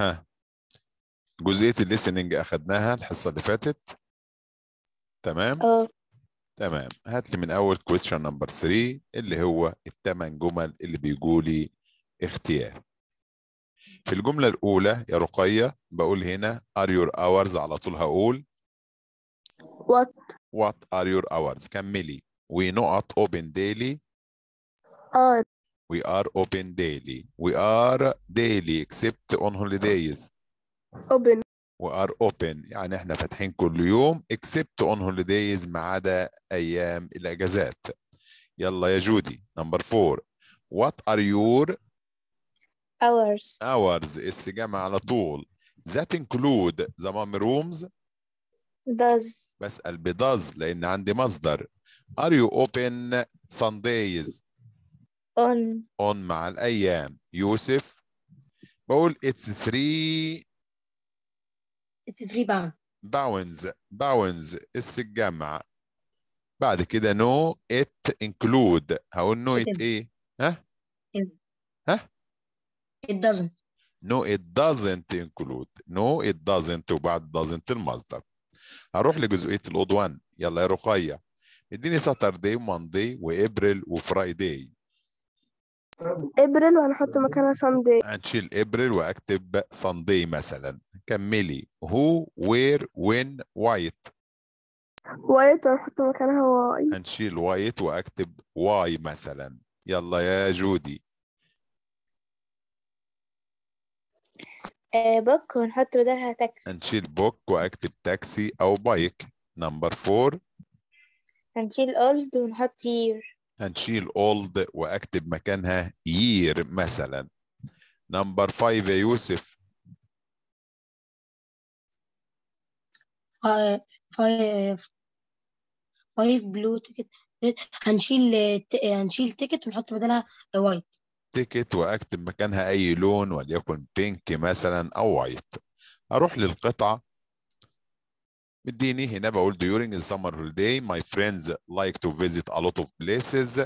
ها جزئيه الليسننج اخدناها الحصه اللي فاتت تمام اه تمام هات لي من اول كويستشن نمبر 3 اللي هو الثمان جمل اللي بيقولي اختيار في الجمله الاولى يا رقيه بقول هنا ار يور hours على طول هقول وات وات ار يور hours كملي ونقط open daily ار We are open daily. We are daily except on holidays. Open. We are open. يعني احنا فاتحين كل يوم except on holidays ما عدا أيام الأجازات. يلا يا جودي. Number four. What are your hours hours السجامة على طول. That include the mom rooms. Does. بسأل بdoes does لأن عندي مصدر. Are you open Sundays on on مع الأيام يوسف بقول it's three it's three bound bounds باونز اس الجمع بعد كده نو ات انكلود هقول نو ات ايه ها ها it doesn't no it doesn't include no it doesn't وبعد doesn't المصدر هروح لجزئيه الاود يلا يا رقيه اديني ساتردي وماندي وابريل وفرايداي ابريل وهنحط مكانها ساندي هنشيل ابريل واكتب ساندي مثلا كملي هو وير وين وايت وايت وهنحط مكانها واي هنشيل وايت واكتب واي مثلا يلا يا جودي بوك آه، ونحط بدلها تاكسي هنشيل بوك واكتب تاكسي او بايك نمبر فور هنشيل اولد ونحط يير هنشيل old واكتب مكانها year مثلا نمبر 5 يا يوسف 5 blue ticket هنشيل هنشيل ticket ونحط بدلها white تيكت واكتب مكانها اي لون وليكن بينك مثلا او وايت اروح للقطعه Medini, he never during the summer holiday. My friends like to visit a lot of places.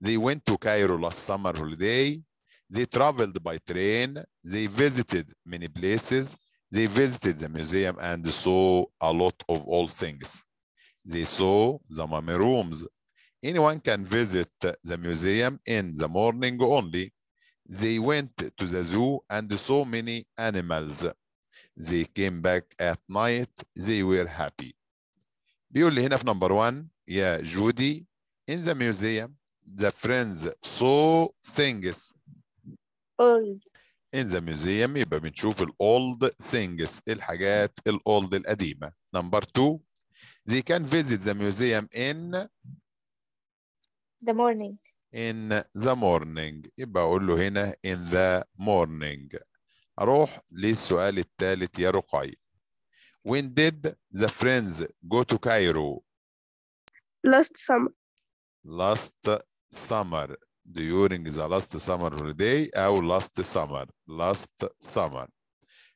They went to Cairo last summer holiday. They traveled by train. They visited many places. They visited the museum and saw a lot of old things. They saw the mummy rooms. Anyone can visit the museum in the morning only. They went to the zoo and saw many animals. They came back at night. They were happy. بيقول لي هنا في نمبر 1 يا جودي in the museum the friends saw things old in the museum يبقى بنشوف ال old things الحاجات ال old القديمة number 2 they can visit the museum in the morning in the morning يبقى اقول له هنا in the morning اروح للسؤال الثالث يا رقي When did the friends go to Cairo? Last summer. Last summer. During the last summer holiday أو last summer. Last summer.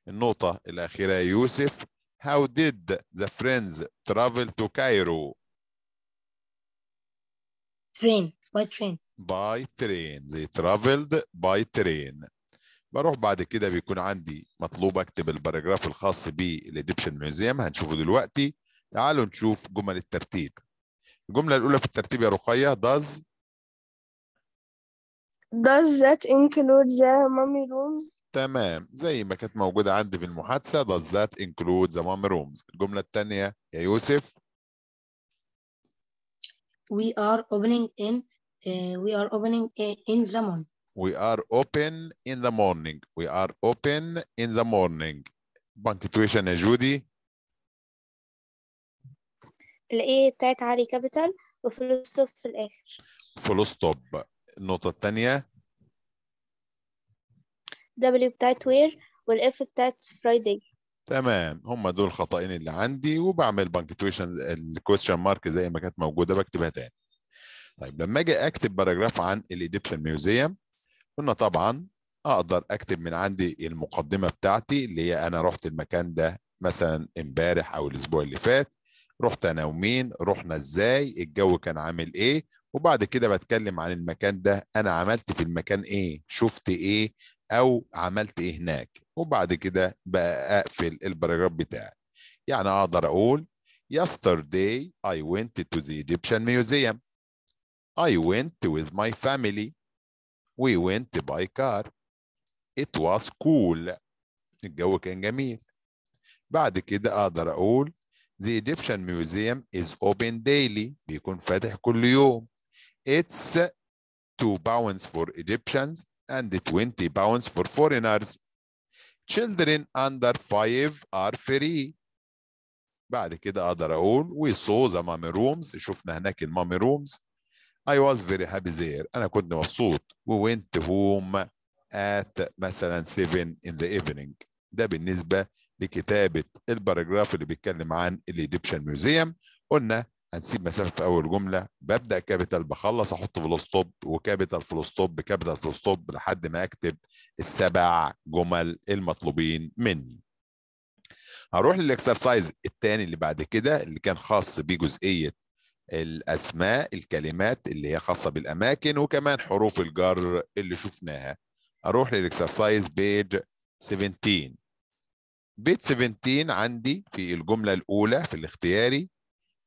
النقطة الأخيرة يوسف How did the friends travel to Cairo? Train. By train. By train. They traveled by train. بروح بعد كده بيكون عندي مطلوب اكتب الباراجراف الخاص بالايجيبشن ميوزيوم هنشوفه دلوقتي تعالوا نشوف جمل الترتيب الجمله الاولى في الترتيب يا رقيه does does that include the mommy rooms تمام زي ما كانت موجوده عندي في المحادثه does that include the mommy rooms الجمله الثانيه يا يوسف we are opening in uh, we are opening in the month We are open in the morning. We are open in the morning. بانكتويشن يا جودي الايه بتاعت علي كابيتال وفول ستوب في الاخر فول ستوب النقطه التانية. دبليو بتاعت وير والاف بتاعت فرايداي تمام هم دول الخطأين اللي عندي وبعمل بانكتويشن الكويشن مارك زي ما كانت موجوده بكتبها تاني طيب لما اجي اكتب باراجراف عن الايجيبشن ميوزيوم قلنا طبعا اقدر اكتب من عندي المقدمه بتاعتي اللي هي انا رحت المكان ده مثلا امبارح او الاسبوع اللي فات رحت انا ومين رحنا ازاي الجو كان عامل ايه وبعد كده بتكلم عن المكان ده انا عملت في المكان ايه شفت ايه او عملت ايه هناك وبعد كده بقى اقفل البراجراف بتاعي يعني اقدر اقول yesterday I went to the Egyptian museum I went with my family We went by car. It was cool. الجو كان جميل. بعد كده أقدر أقول The Egyptian Museum is open daily. بيكون فاتح كل يوم. It's 2 pounds for Egyptians and 20 pounds for foreigners. Children under 5 are free. بعد كده اقدر اقول we saw the mummy rooms شفنا هناك المامي rooms I was very happy there أنا كنت مبسوط we went home at مثلا 7 in the evening ده بالنسبة لكتابة الباراجراف اللي بيتكلم عن الإيجيبشن ميوزيوم قلنا هنسيب مسافة في أول جملة ببدأ كابيتال بخلص أحط فول ستوب وكابيتال فول ستوب كابيتال فول ستوب لحد ما أكتب السبع جمل المطلوبين مني. هروح للاكسرسايز الثاني اللي بعد كده اللي كان خاص بجزئية الأسماء الكلمات اللي هي خاصة بالأماكن وكمان حروف الجر اللي شفناها أروح للإكسرسايز بيج 17 بيج 17 عندي في الجملة الأولى في الاختياري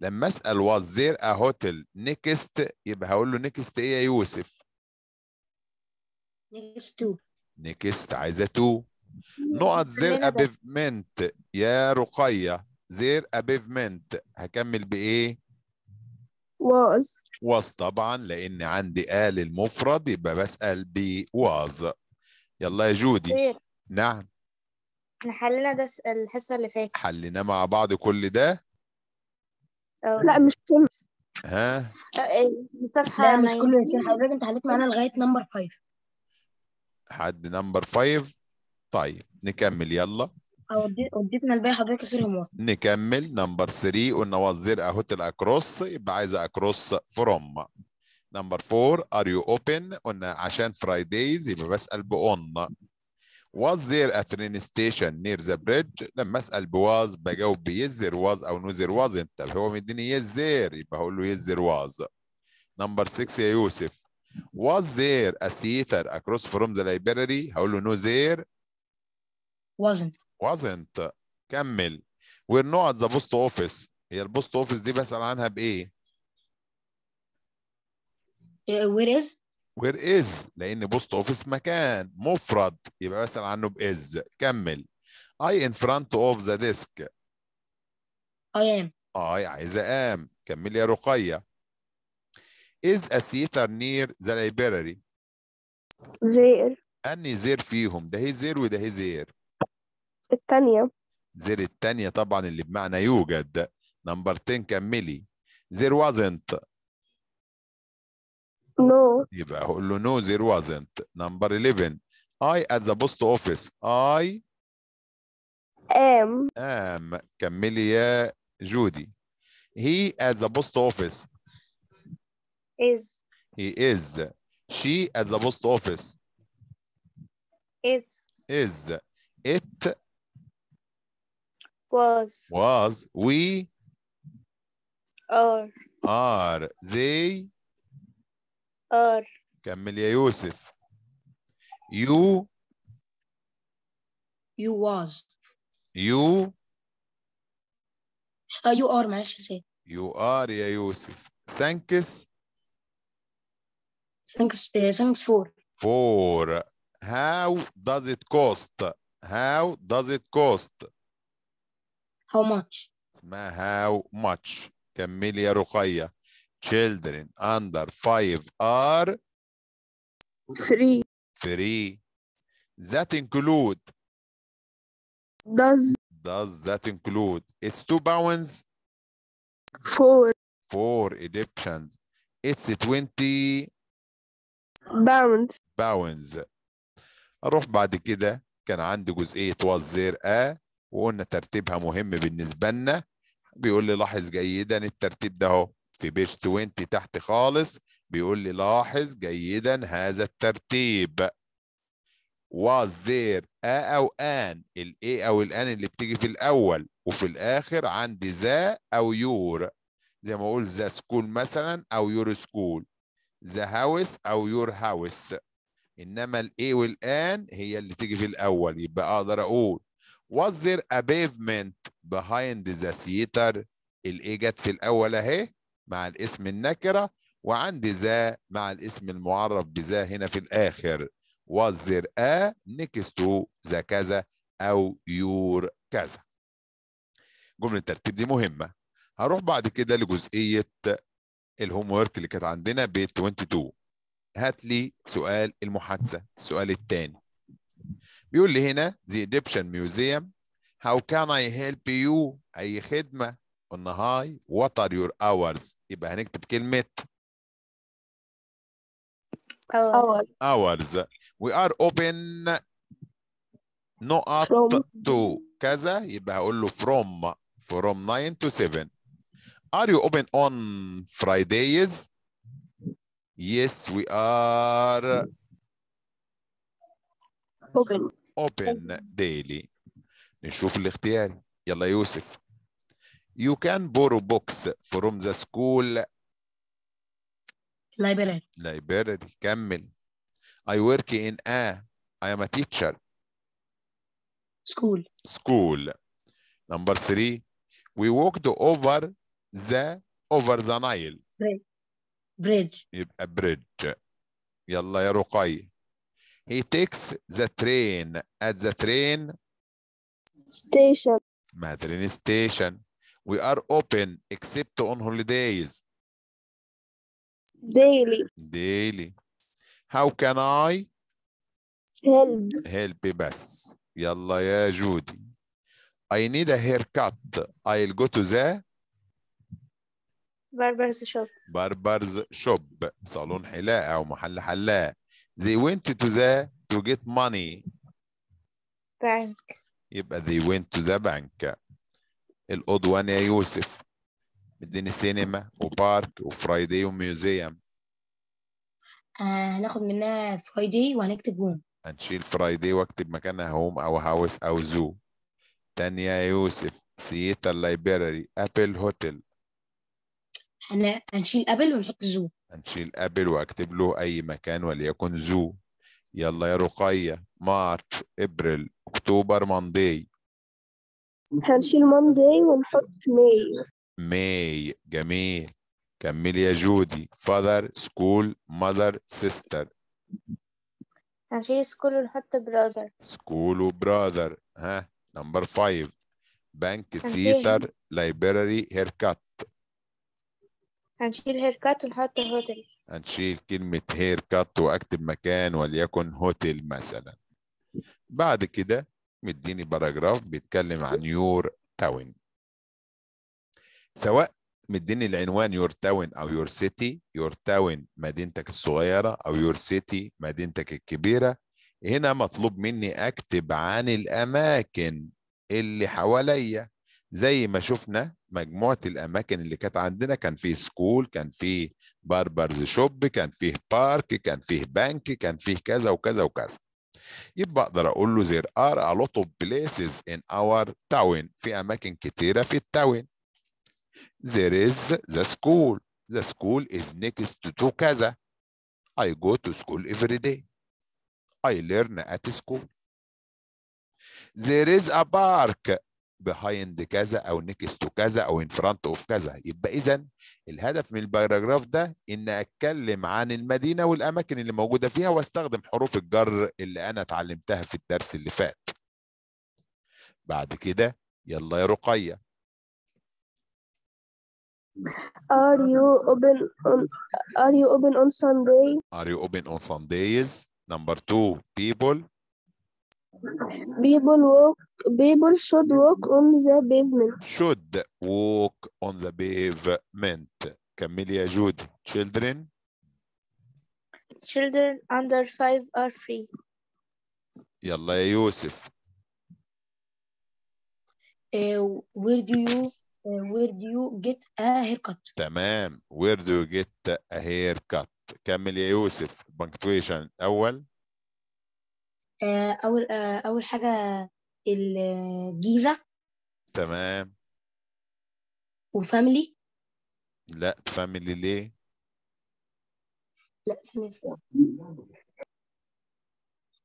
لما أسأل was there a hotel next يبقى هقول له next إيه يا يوسف؟ next to next عايزة to نقط there a pavement يا رقية there a pavement هكمل بإيه؟ was was طبعا لان عندي ال المفرد يبقى بسال ب was يلا يا جودي نعم احنا حلينا ده الحصه اللي فاتت حلينا مع بعض كل ده أوه. لا مش ها أه، إيه، لا مش كله يا حضرتك انت حليت معانا لغايه نمبر 5 حد نمبر 5 طيب نكمل يلا وديتنا الباقي حضرتك كسرهم واحد نكمل نمبر 3 قلنا واز زير هوتل اكروس يبقى عايز اكروس فروم نمبر 4 ار يو اوبن قلنا عشان فرايديز يبقى بسال باون واز زير ا ترين ستيشن نير ذا بريدج لما اسال بواز بجاوب بيزر واز او نوزر واز انت هو مديني يزر يبقى هقول له يزر واز نمبر 6 يا يوسف was there a theater across from the library هقول له no there wasn't wasn't uh, كمل we're not at the post office هي البوست اوفيس دي بسأل عنها بايه؟ uh, where is where is لان بوست اوفيس مكان مفرد يبقى بسأل عنه باز كمل I in front of the desk I am I عايزة am كمل يا رقية is a theater near the library زير أني زير فيهم ده هي زير وده هي زير الثانية زير الثانية طبعا اللي بمعنى يوجد نمبر 10 كملي زير وازنت نو يبقى هقول له نو زير وازنت نمبر 11 اي ات ذا بوست اوفيس اي ام ام كملي يا جودي هي ات ذا بوست اوفيس از هي از شي ات ذا بوست اوفيس از از ات was was we are are they are كمل يا يوسف you you was you uh, you are معلش you are يا يوسف thanks thanks uh, thanks for for how does it cost how does it cost how much? how much كملي يا children under five are free free that include does does that include it's two pounds four four Egyptians it's 20 pounds pounds اروح بعد كده كان عندي جزئيه was there a وقلنا ترتيبها مهم بالنسبة لنا بيقول لي لاحظ جيدا الترتيب ده اهو في بيج 20 تحت خالص بيقول لي لاحظ جيدا هذا الترتيب was there a أو an الإيه أو الآن اللي بتيجي في الأول وفي الآخر عندي ذا أو يور زي ما أقول ذا سكول مثلا أو يور سكول ذا هاوس أو يور هاوس إنما الإيه والآن هي اللي تيجي في الأول يبقى أقدر أقول Was there a pavement behind the theater؟ الإيه جت في الأول أهي مع الاسم النكرة وعندي ذا مع الاسم المعرف بذا هنا في الآخر. Was there a next to ذا كذا أو your كذا. جملة الترتيب دي مهمة. هروح بعد كده لجزئية الهوم ورك اللي كانت عندنا ب 22. هات لي سؤال المحادثة، السؤال الثاني. بيقول لي هنا the Egyptian Museum how can I help you أي خدمة on هاي what are your hours يبقى هنكتب كلمة hours hours we are open نقط to كذا يبقى هقول له from from 9 to 7 are you open on Fridays yes we are open open daily نشوف الاختيار يلا يوسف you can borrow books from the school library library كمل I work in a I am a teacher school school number three we walked over the over the Nile bridge يبقى bridge يلا يا رقي He takes the train at the train station. ما station. We are open except on holidays. Daily. Daily. How can I help? Help بس. يلا يا جودي. I need a haircut. I'll go to the barber's shop. barber's shop. صالون حلاقة أو محل حلاق. They went to the to get money. Bank. يبقى they went to the bank. القضوان يا يوسف مديني سينما وبارك وفرايدي وميوزيوم هناخد آه منها فرايدي وهنكتب هوم هنشيل فرايدي واكتب مكانها هوم او هاوس او زو تانية يا يوسف ثيتا لايبراري ابل هوتيل. هنشيل ابل ونحط زو هنشيل ابل واكتب له اي مكان وليكن زو يلا يا رقيه مارش ابريل اكتوبر مانداي هنشيل مانداي ونحط ماي ماي جميل كمل يا جودي فادر سكول mother سيستر هنشيل سكول ونحط براذر سكول وبراذر ها نمبر 5 بنك ثيتر لايبراري هيركات هنشيل هير كات ونحط هوتيل هنشيل كلمة هير كات وأكتب مكان وليكن هوتيل مثلا بعد كده مديني باراجراف بيتكلم عن يور تاون سواء مديني العنوان يور تاون او يور سيتي يور تاون مدينتك الصغيره او يور سيتي مدينتك الكبيره هنا مطلوب مني اكتب عن الاماكن اللي حواليا زي ما شفنا مجموعه الاماكن اللي كانت عندنا كان فيه سكول كان فيه باربرز شوب كان فيه بارك كان فيه بنك كان فيه كذا وكذا وكذا يبقى اقدر اقول له there are a lot of places in our town في اماكن كتيره في التاون there is the school the school is next to كذا I go to school every day I learn at school there is a park بهايند كذا او نكست كذا او ان فرونت اوف كذا يبقى اذا الهدف من الباراجراف ده ان اتكلم عن المدينه والاماكن اللي موجوده فيها واستخدم حروف الجر اللي انا اتعلمتها في الدرس اللي فات بعد كده يلا يا رقيه Are you open on Are you open on Sunday? Are you open on Sundays? Number two, people. People walk. People should walk on the pavement. Should walk on the pavement. كملي يا جود. Children. Children under five are free. يلا يا يوسف. Uh, where do you uh, where do you get a haircut? تمام. Where do you get a haircut? كمل يا يوسف. punctuation أول. آه، اول آه، اول حاجه الجيزه تمام وفاميلي لا فاميلي ليه لا ثانيه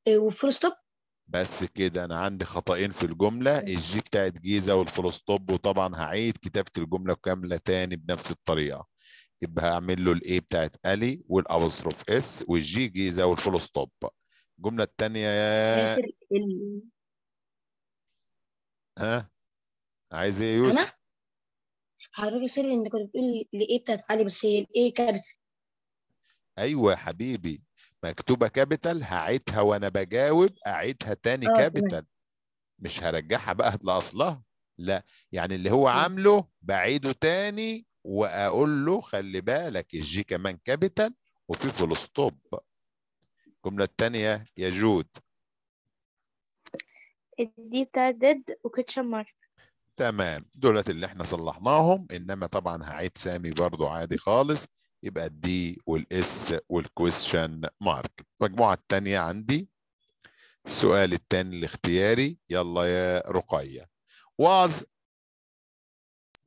آه، وفول ستوب بس كده انا عندي خطأين في الجمله الجي بتاعت جيزه والفول ستوب وطبعا هعيد كتابه الجمله كامله تاني بنفس الطريقه يبقى هعمل له الاي بتاعت الي والابوستروف اس والجي جيزه والفول ستوب الجملة الثانية يا ال... ها عايز ايه يوسف؟ انا حضرتك سر ان كنت بتقول لي ايه بتاعت علي بس هي الايه كابيتال ايوه حبيبي مكتوبة كابيتال هعيدها وانا بجاوب اعيدها تاني آه، كابيتال مش هرجعها بقى لاصلها لا يعني اللي هو عامله بعيده تاني واقول له خلي بالك الجي كمان كابيتال وفي فول ستوب الجملة الثانية يجود الدي بتاعت ديد وكيتشن مارك تمام دولت اللي احنا صلحناهم انما طبعا هعيد سامي برضو عادي خالص يبقى الدي والاس والكويشن مارك المجموعة الثانية عندي السؤال الثاني الاختياري يلا يا رقية واز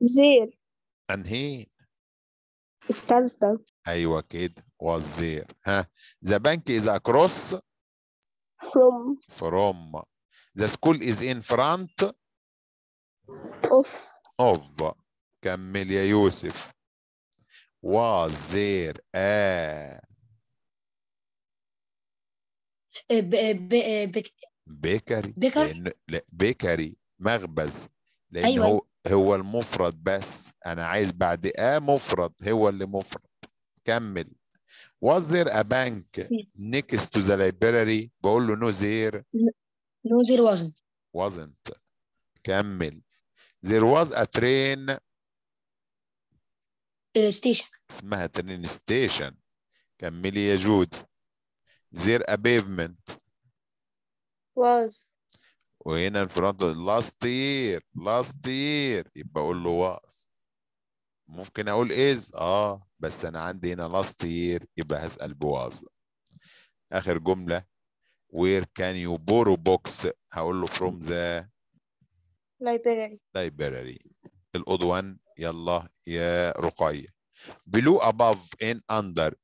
زير انهي الثالثة ايوه كده was there ها the bank is across from from the school is in front of of كمل يا يوسف was there a بيكري بيكري مخبز لان أيوة. هو هو المفرد بس انا عايز بعد اه مفرد هو اللي مفرد كمل Was there a bank next to the library؟ بقول له no there. No there wasn't. Wasn't. كمل. There was a train station. اسمها train station. كملي يا جود. There a pavement. Was. وهنا of last year last year يبقى اقول له was. ممكن اقول is اه بس انا عندي هنا لاست year يبقى هسال بواز اخر جمله where can you borrow books هقول له from the library library الأضوان يلا يا رقية below above and under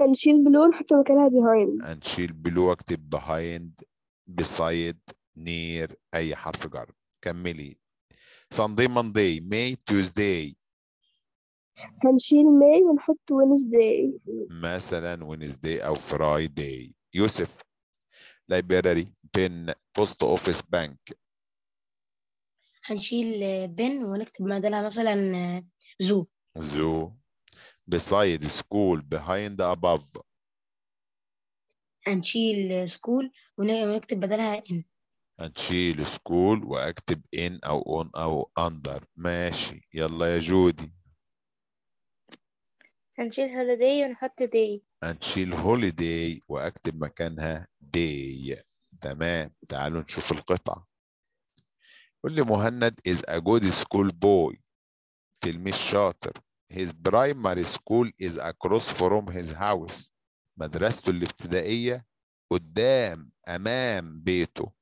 هنشيل below نحط مكانها behind هنشيل below واكتب behind beside near أي حرف جر كملي Sunday Monday May Tuesday هنشيل ماي ونحط وينزداي مثلا وينزداي او فرايداي يوسف لايبراري بن بوست اوفيس بنك هنشيل بن ونكتب بدلها مثلا زو زو بسايد سكول behind اباف هنشيل سكول ونكتب بدلها ان هنشيل سكول واكتب ان او اون او اندر ماشي يلا يا جودي هنشيل هوليداي ونحط داي هنشيل هوليداي واكتب مكانها داي تمام تعالوا نشوف القطعه قول لي مهند is a good school boy تلميذ شاطر his primary school is across from his house مدرسته الابتدائيه قدام امام بيته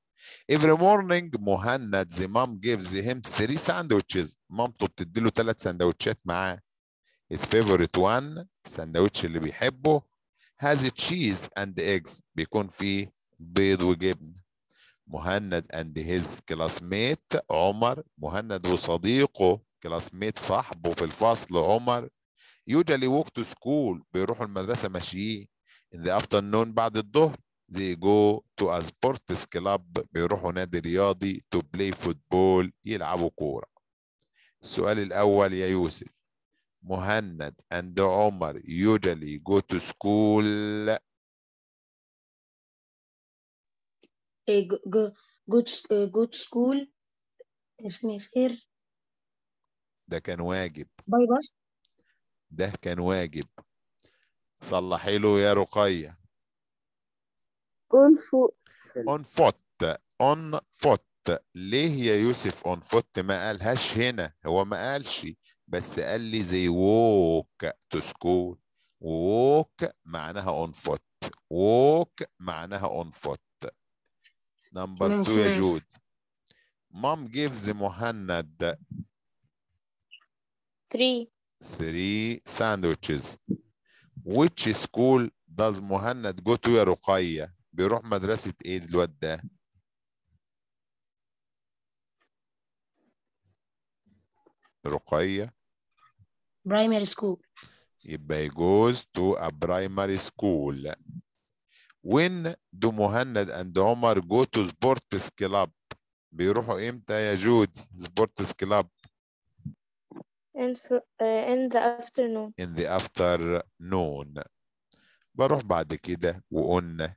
every morning مهند the mom gives him three sandwiches مامته بتديله ثلاث سندوتشات معاه his favorite one الساندوتش اللي بيحبه has cheese and eggs بيكون فيه بيض وجبن مهند and his classmate عمر مهند وصديقه classmate صاحبه في الفصل عمر usually walk to school بيروحوا المدرسة ماشيين in the afternoon بعد الظهر they go to a sports club بيروحوا نادي رياضي to play football يلعبوا كورة السؤال الأول يا يوسف Muhannad and Omar usually go to school. They go, go, go, to, uh, go to school. اسمي خير. ده كان واجب. باي باس. ده كان واجب. صلحي له يا رقية. On foot. On foot. On foot. ليه يا يوسف on foot ما قالهاش هنا؟ هو ما قالش. بس قال لي زي ووك تو سكول ووك معناها اون فوت ووك معناها اون فوت نمبر 2 يا جود مام جيفز مهند 3 3 ساندويتشز ويتش سكول داز مهند جو تو يا رقية بيروح مدرسة ايه الواد ده رقية برايمري سكول يبقى he goes to a primary school when do مهند and عمر go to sports club بيروحوا امتى يا جودي sports club in, uh, in the afternoon in the afternoon بروح بعد كده وقلنا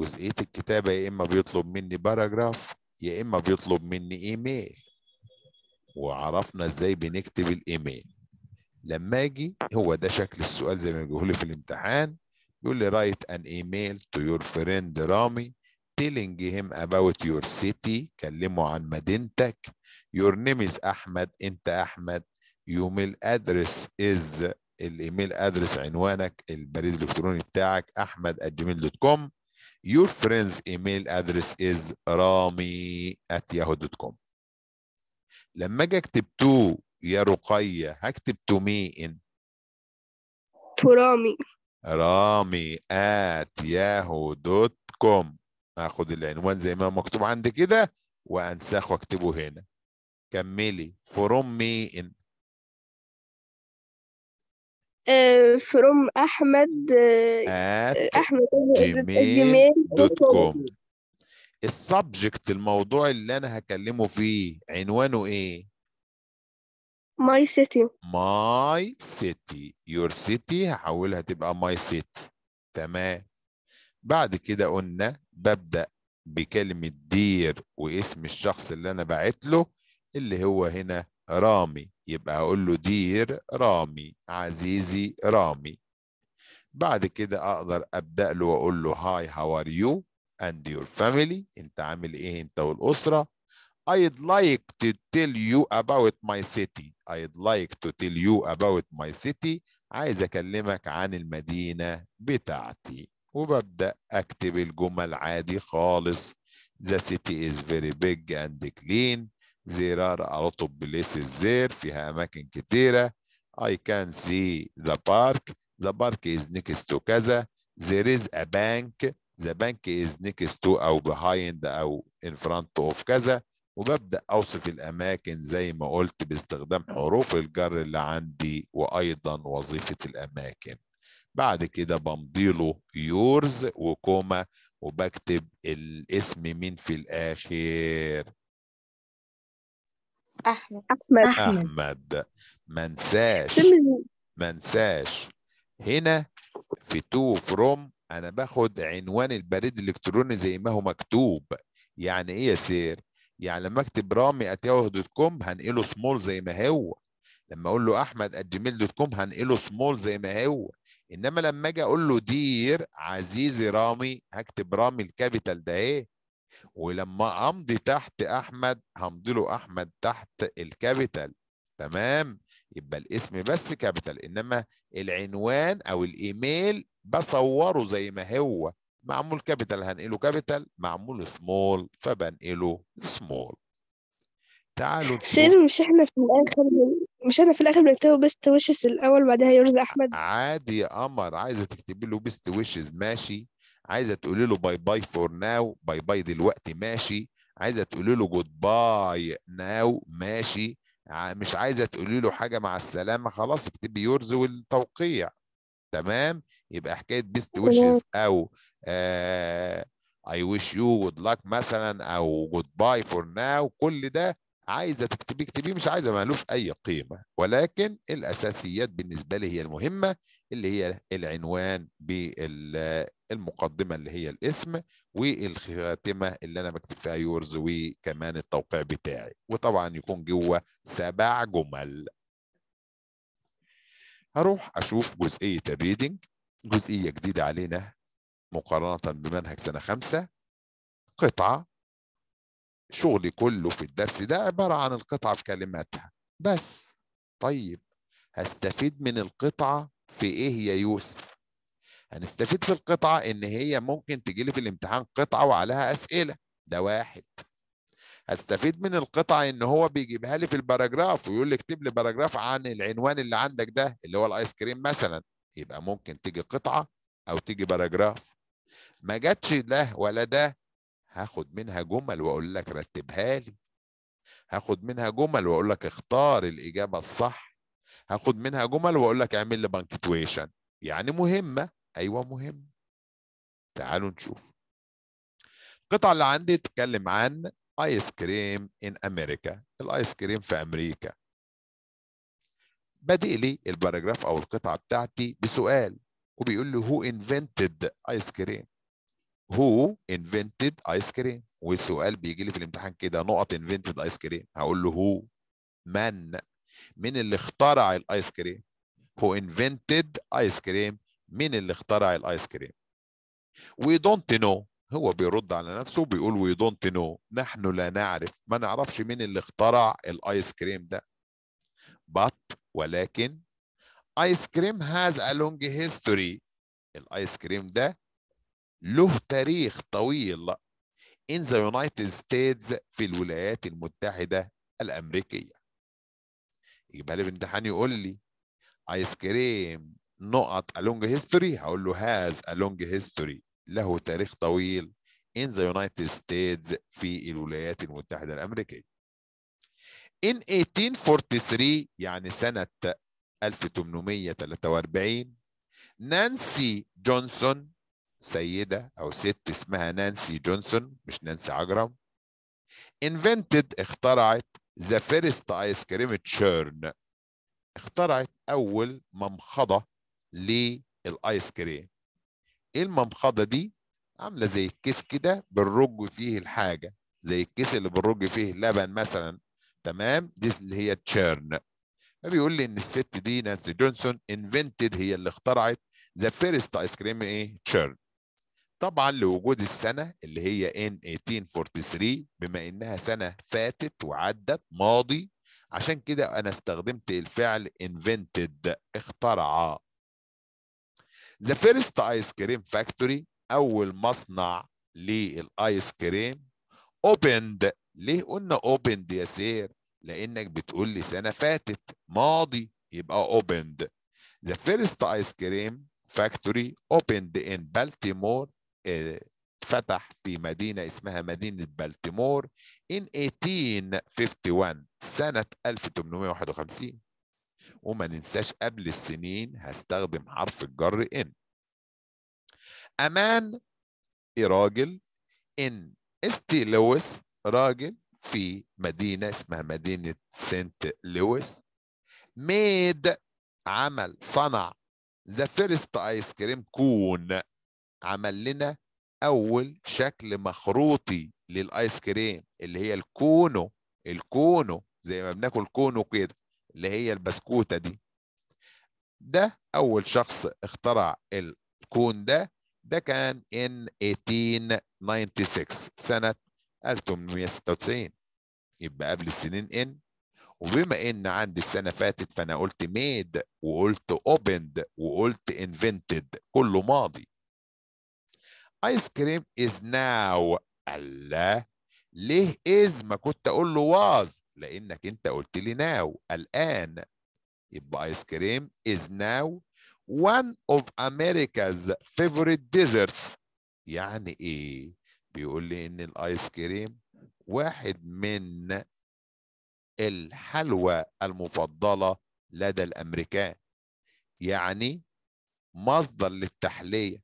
جزئية الكتابة يا إما بيطلب مني باراجراف يا إما بيطلب مني إيميل وعرفنا إزاي بنكتب الإيميل لما اجي هو ده شكل السؤال زي ما بيقولوا لي في الامتحان يقول لي رايت ان ايميل تو يور فريند رامي تيلينج هيم اباوت يور سيتي كلمه عن مدينتك يور نيم از احمد انت احمد your ميل address از الايميل ادرس عنوانك البريد الالكتروني بتاعك احمد @جيميل دوت كوم يور فريندز ايميل ادرس از رامي @ياهو دوت كوم لما اجي اكتب تو يا رقية هكتب تميء ترامي رامي آت ياهو دوت كوم هاخد العنوان زي ما مكتوب عندي كده وأنساخ واكتبه هنا كملي فروم مين فروم احمد آه، احمد جيميل دوت كوم السبجكت الموضوع اللي انا هكلمه فيه عنوانه ايه ماي سيتي ماي سيتي يور سيتي هحولها تبقى ماي سيتي تمام بعد كده قلنا ببدأ بكلمة دير واسم الشخص اللي أنا بعت له اللي هو هنا رامي يبقى هقول له دير رامي عزيزي رامي بعد كده أقدر أبدأ له وأقول له هاي هاو ار يو أند يور فاميلي انت عامل ايه انت والاسره I'd like to tell you about my city I'd like to tell you about my city عايز أكلمك عن المدينة بتاعتي وببدأ أكتب الجمل عادي خالص The city is very big and clean There are a lot of places there فيها أماكن كتيرة I can see the park The park is next to كذا There is a bank The bank is next to أو behind أو in front of كذا وببدأ أوصف الأماكن زي ما قلت باستخدام حروف الجر اللي عندي وأيضا وظيفة الأماكن بعد كده بمضيله يورز وكوما وبكتب الاسم مين في الآخر أحمد أحمد أحمد منساش منساش هنا في تو فروم أنا باخد عنوان البريد الإلكتروني زي ما هو مكتوب يعني إيه يا سير يعني لما اكتب رامي اتياهو دوت كوم هنقله سمول زي ما هو لما اقول له احمد @جيميل دوت كوم هنقله سمول زي ما هو انما لما اجي اقول له دير عزيزي رامي هكتب رامي الكابيتال ده ايه ولما امضي تحت احمد همضي له احمد تحت الكابيتال تمام يبقى الاسم بس كابيتال انما العنوان او الايميل بصوره زي ما هو معمول كابيتال هنقله كابيتال معمول سمول فبنقله سمول تعالوا سير مش احنا في الاخر مش احنا في الاخر بنكتبه بيست ويشز الاول بعدها يرزق احمد عادي يا قمر عايزه تكتبي له بيست ويشز ماشي عايزه تقولي له باي باي فور ناو باي باي دلوقتي ماشي عايزه تقولي له جود باي ناو ماشي مش عايزه تقولي له حاجه مع السلامه خلاص اكتبي يرز والتوقيع تمام يبقى حكايه بيست ويشز او اي ويش يو جود luck مثلا او جود باي فور ناو كل ده عايزه تكتبيه اكتبيه مش عايزه مالوش اي قيمه ولكن الاساسيات بالنسبه لي هي المهمه اللي هي العنوان بالمقدمه اللي هي الاسم والخاتمه اللي انا بكتب فيها يورز وكمان التوقيع بتاعي وطبعا يكون جوه سبع جمل هروح اشوف جزئيه الريدنج جزئيه جديده علينا مقارنة بمنهج سنة خمسة قطعة شغلي كله في الدرس ده عبارة عن القطعة في كلماتها بس طيب هستفيد من القطعة في إيه يا يوسف؟ هنستفيد في القطعة إن هي ممكن تجي لي في الامتحان قطعة وعليها أسئلة ده واحد هستفيد من القطعة إن هو بيجيبها لي في الباراجراف ويقول لي اكتب لي باراجراف عن العنوان اللي عندك ده اللي هو الآيس كريم مثلا يبقى ممكن تيجي قطعة أو تيجي باراجراف ما جاتش ده ولا ده هاخد منها جمل واقول لك رتبها لي هاخد منها جمل واقول لك اختار الاجابه الصح هاخد منها جمل واقول لك اعمل لي بانكتويشن يعني مهمه ايوه مهمه تعالوا نشوف القطعه اللي عندي تتكلم عن ايس كريم ان امريكا الايس كريم في امريكا بادئ لي الباراجراف او القطعه بتاعتي بسؤال وبيقول له هو انفنتد ايس كريم هو انفنتد ايس كريم والسؤال بيجي لي في الامتحان كده نقط انفنتد ايس كريم هقول له هو من مين اللي اخترع الايس كريم هو انفنتد ايس كريم مين اللي اخترع الايس كريم وي دونت نو هو بيرد على نفسه بيقول وي دونت نو نحن لا نعرف ما نعرفش مين اللي اخترع الايس كريم ده بط ولكن ايس كريم هاز ا لونج هيستوري الايس كريم ده له تاريخ طويل in the United States في الولايات المتحدة الأمريكية يبقى لي بامتحان يقول لي ايس كريم نقط a long history هقول له has a long history له تاريخ طويل in the United States في الولايات المتحدة الأمريكية in 1843 يعني سنة 1843 نانسي جونسون سيدة أو ست اسمها نانسي جونسون مش نانسي عجرم invented اخترعت ذا فيرست ايس كريم تشيرن اخترعت أول ممخضة للآيس كريم إيه الممخضة دي؟ عاملة زي الكيس كده بنرج فيه الحاجة زي الكيس اللي بنرج فيه اللبن مثلا تمام دي اللي هي تشيرن فبيقول لي ان الست دي نانسي جونسون انفنتد هي اللي اخترعت ذا فيرست ايس كريم ايه تشيرن طبعا لوجود السنه اللي هي ان 1843 بما انها سنه فاتت وعدت ماضي عشان كده انا استخدمت الفعل invented اخترع The first ايس كريم فاكتوري اول مصنع للايس كريم opened ليه قلنا opened يا سير لانك بتقول لي سنه فاتت ماضي يبقى opened the first ice cream factory opened in Baltimore اتفتح آه، في مدينة اسمها مدينة بالتيمور in 1851 سنة 1851 وما ننساش قبل السنين هستخدم حرف الجر ان امان man إيه راجل ان استي لويس راجل في مدينة اسمها مدينة سنت لويس ميد عمل صنع ذا فيرست ايس كريم كون عمل لنا اول شكل مخروطي للايس كريم اللي هي الكونو الكونو زي ما بناكل كونو كده اللي هي البسكوته دي ده اول شخص اخترع الكون ده ده كان ان 1896 سنه 1896 يبقى قبل السنين ان وبما ان عندي السنه فاتت فانا قلت ميد وقلت اوبند وقلت انفنتد كله ماضي ايس كريم از ناو الله ليه از ما كنت اقول له واز لانك انت قلت لي ناو الان يبقى ايس كريم از ناو one of America's favorite desserts يعني ايه بيقول لي ان الايس كريم واحد من الحلوى المفضله لدى الامريكان يعني مصدر للتحليه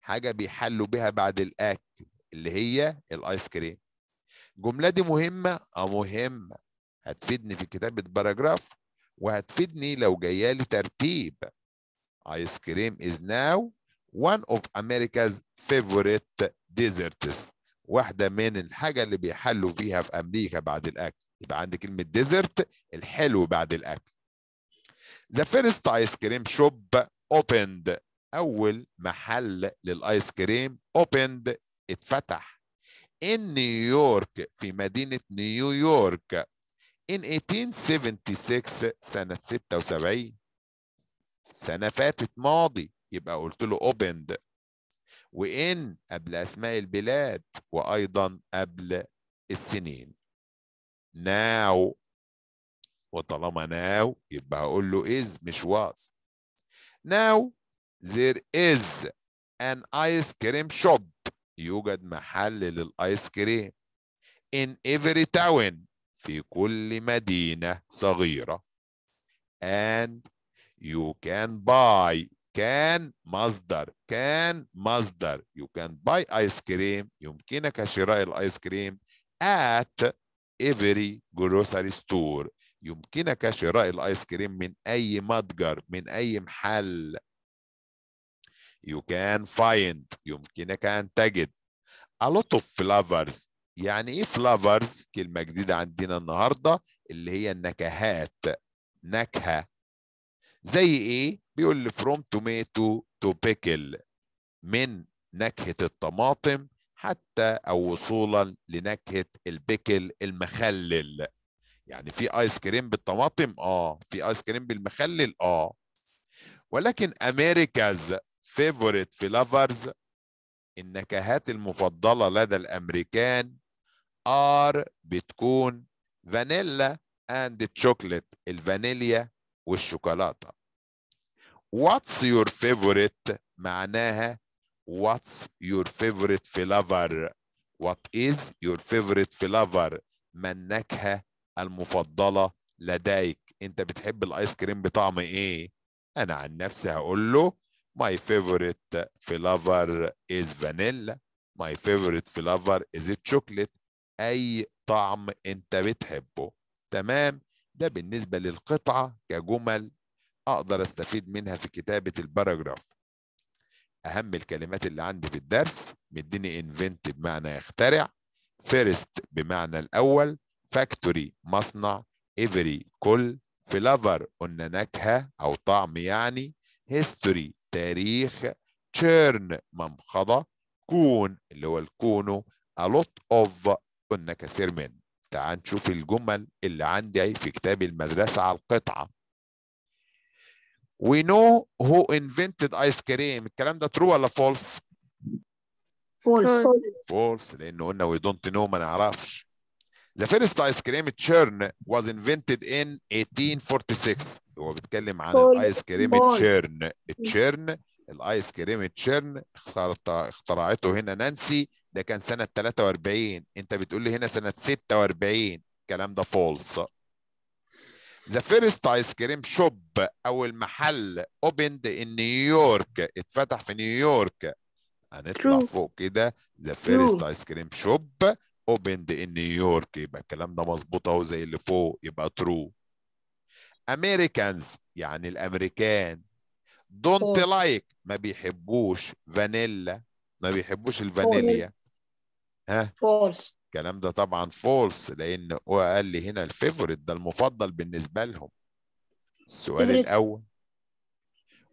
حاجه بيحلوا بها بعد الاكل اللي هي الايس كريم الجمله دي مهمه اه مهمه هتفيدني في كتابه باراجراف وهتفيدني لو جايه لي ترتيب ايس كريم از ناو one of America's favorite ديزرتس واحده من الحاجه اللي بيحلوا فيها في امريكا بعد الاكل يبقى عندي كلمه ديزرت الحلو بعد الاكل ذا فيرست ايس كريم شوب اوبند اول محل للايس كريم اوبند اتفتح ان نيويورك في مدينه نيويورك in 1876 سنه 76 سنه فاتت ماضي يبقى قلت له اوبند وإن قبل أسماء البلاد وأيضا قبل السنين ناو وطالما ناو يبقى هقول له إز مش واز ناو there is an ice cream shop يوجد محل للآيس كريم in every town في كل مدينة صغيرة and you can buy كان مصدر كان مصدر you can buy ice cream يمكنك شراء الايس كريم at every grocery store يمكنك شراء الايس كريم من اي متجر من اي محل you can find يمكنك ان تجد a lot of flavors يعني ايه flavors كلمه جديده عندنا النهارده اللي هي النكهات نكهه زي ايه بيقول لي فروم توميتو تو بيكل من نكهة الطماطم حتى أو وصولا لنكهة البيكل المخلل يعني في آيس كريم بالطماطم آه في آيس كريم بالمخلل آه ولكن أمريكاز فيفوريت لافرز النكهات المفضلة لدى الأمريكان آر بتكون فانيلا اند تشوكلت الفانيليا والشوكولاتة what's your favorite معناها what's your favorite flavor what is your favorite flavor ما النكهة المفضلة لديك انت بتحب الايس كريم بطعم ايه انا عن نفسي هقول له my favorite flavor is vanilla my favorite flavor is chocolate اي طعم انت بتحبه تمام ده بالنسبة للقطعة كجمل اقدر استفيد منها في كتابه الباراجراف اهم الكلمات اللي عندي في الدرس مديني انفنت بمعنى يخترع فيرست بمعنى الاول فاكتوري مصنع ايفري كل فلافر قلنا نكهه او طعم يعني هيستوري تاريخ تشيرن منخضه كون اللي هو الكونو الوت اوف قلنا كثير من تعال نشوف الجمل اللي عندي في كتاب المدرسه على القطعه we know who invented ice cream الكلام ده true ولا false فولس False. لانه قلنا we don't know ما نعرفش The first ice cream churn was invented in 1846 هو بيتكلم عن الايس كريم تشيرن التشيرن الايس كريم تشيرن اخترعته هنا نانسي ده كان سنه 43 انت بتقول لي هنا سنه 46 الكلام ده فولس The first ايس كريم شوب او المحل in New York اتفتح في نيويورك هنطلع True. فوق كده ذا ice ايس كريم شوب in New York يبقى الكلام ده مظبوط اهو زي اللي فوق يبقى True امريكانز يعني الامريكان دونت لايك oh. like. ما بيحبوش فانيلا ما بيحبوش الفانيليا ها False الكلام ده طبعا فولس لان هو قال لي هنا الفيفوريت ده المفضل بالنسبه لهم السؤال الاول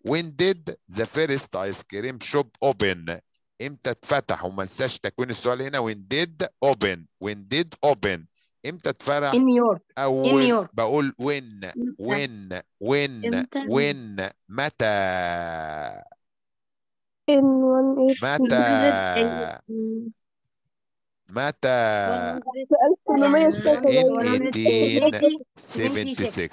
وين ديد ذا فيرست ايس كريم شوب اوبن امتى اتفتح وما انساش تكوين السؤال هنا وين ديد اوبن وين ديد اوبن امتى اتفتح ان نيويورك اول بقول وين وين وين وين متى in one متى متى 1876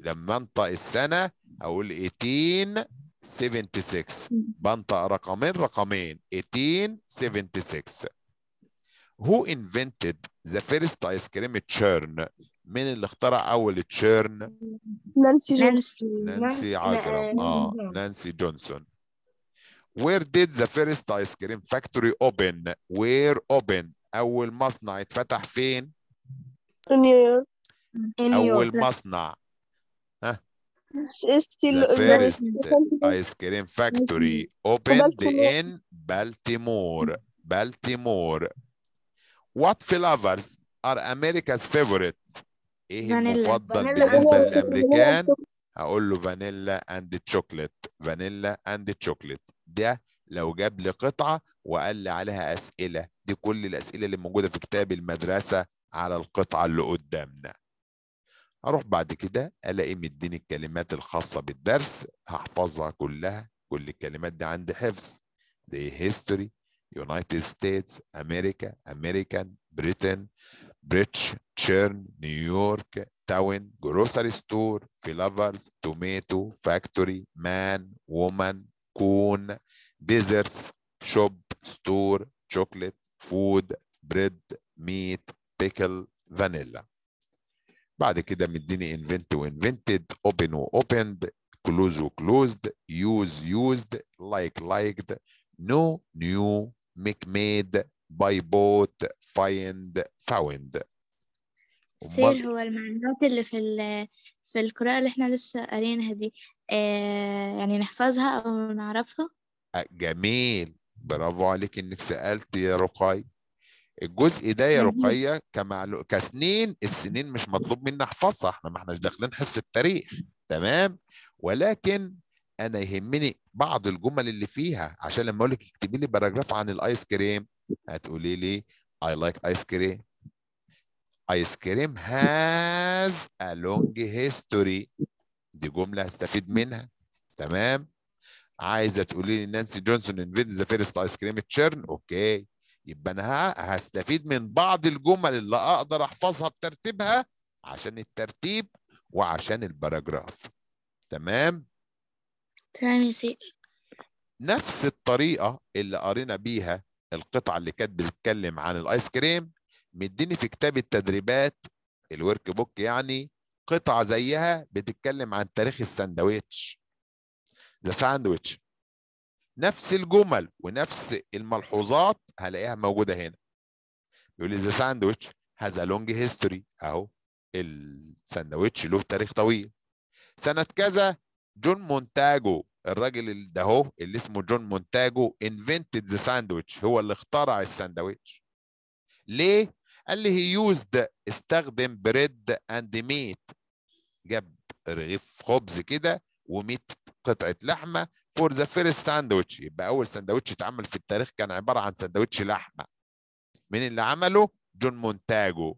لما انطق السنة أقول 1876 بنطق رقمين رقمين 1876 Who invented the first ice cream churn؟ مين اللي اخترع أول تشيرن؟ نانسي جونسون نانسي عجرم اه نانسي جونسون Where did the first ice cream factory open? Where open? أول مصنع اتفتح فين؟ في نيويورك أول مصنع ها؟ آيس كريم فاكتوري أوبند إن بالتيمور بالتيمور وات فلافرز ار امريكاز فيفورت ايه المفضل بالنسبه للامريكان هقول له فانيلا اند تشوكلت فانيلا اند تشوكلت ده لو جاب لي قطعه وقال لي عليها اسئله دي كل الاسئله اللي موجوده في كتاب المدرسه على القطعه اللي قدامنا اروح بعد كده الاقي مديني الكلمات الخاصه بالدرس هحفظها كلها كل الكلمات دي عندي حفظ زي هيستوري يونايتد ستيتس امريكا امريكان بريتن بريتش تشيرن نيويورك تاون جروسري ستور فلافرز توميتو فاكتوري مان وومن كون ديزرتس شوب ستور شوكليت فود بريد ميت بيكل فانيلا بعد كده مديني انفنت وانفنتد اوبن واوبند كلوز وكلوزد يوز يوزد لايك لايكد نو نيو ميك ميد باي بوت فايند فاوند سير هو المعلومات اللي في في القراءة اللي احنا لسه قارينها دي آه يعني نحفظها أو نعرفها جميل برافو عليك انك سالت يا رقي الجزء ده يا رقيه كمعلو... كسنين السنين مش مطلوب منا احفظها احنا ما احناش داخلين حصه تاريخ تمام ولكن انا يهمني بعض الجمل اللي فيها عشان لما اقول لك اكتبي لي باراجراف عن الايس كريم هتقولي لي اي لايك ايس كريم ايس كريم هاز ا لونج هيستوري دي جملة هستفيد منها. تمام؟ عايزه تقولي لي نانسي جونسون انفيد ذا فيرست ايس كريم تشيرن اوكي يبقى انا هستفيد من بعض الجمل اللي اقدر احفظها بترتيبها عشان الترتيب وعشان الباراجراف تمام تمام يا نفس الطريقه اللي قرينا بيها القطعه اللي كانت بتتكلم عن الايس كريم مديني في كتاب التدريبات الورك بوك يعني قطعه زيها بتتكلم عن تاريخ الساندوتش ذا ساندويتش نفس الجمل ونفس الملحوظات هلاقيها موجوده هنا يقول لي ذا ساندويتش هاز ا لونج هيستوري اهو الساندويتش له تاريخ طويل سنه كذا جون مونتاجو الراجل ده اهو اللي اسمه جون مونتاجو انفنتد ذا ساندويتش هو اللي اخترع الساندويتش ليه قال لي هي يوزد استخدم بريد اند ميت جاب رغيف خبز كده و100 قطعه لحمه فور ذا فيرست ساندويتش يبقى اول ساندويتش اتعمل في التاريخ كان عباره عن ساندويتش لحمه مين اللي عمله جون مونتاجو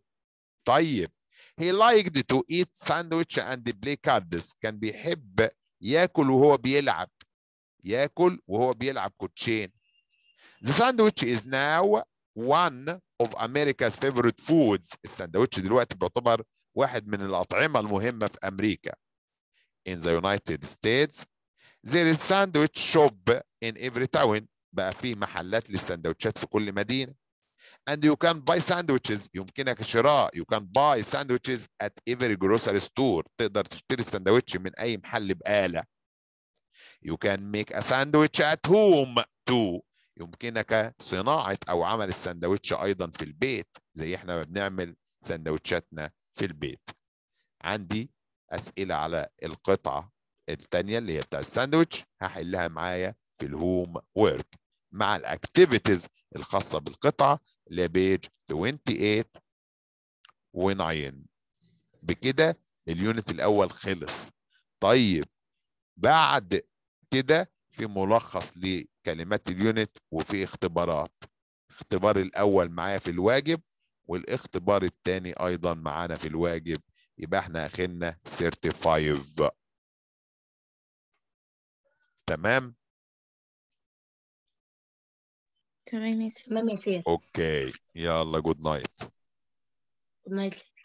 طيب هي liked تو ايت ساندويتش اند بلاي كاردز كان بيحب ياكل وهو بيلعب ياكل وهو بيلعب كوتشين ذا ساندويتش از ناو وان اوف امريكاز فيفورت فودز الساندويتش دلوقتي بيعتبر واحد من الأطعمة المهمة في أمريكا in the United States there is sandwich shop in every town بقى في محلات للسندوتشات في كل مدينة and you can buy sandwiches يمكنك شراء you can buy sandwiches at every grocery store تقدر تشتري السندوتش من أي محل بقالة you can make a sandwich at home too يمكنك صناعة أو عمل السندوتش أيضا في البيت زي احنا ما بنعمل سندوتشاتنا في البيت عندي اسئله على القطعه الثانيه اللي هي بتاع الساندويتش هحلها معايا في الهوم وورك مع الاكتيفيتيز الخاصه بالقطعه اللي بيج 28 و9 بكده اليونت الاول خلص طيب بعد كده في ملخص لكلمات اليونت وفي اختبارات الاختبار الاول معايا في الواجب والاختبار الثاني ايضا معانا في الواجب يبقى احنا اخدنا 35 تمام تمام يا سيدي اوكي يلا جود نايت جود نايت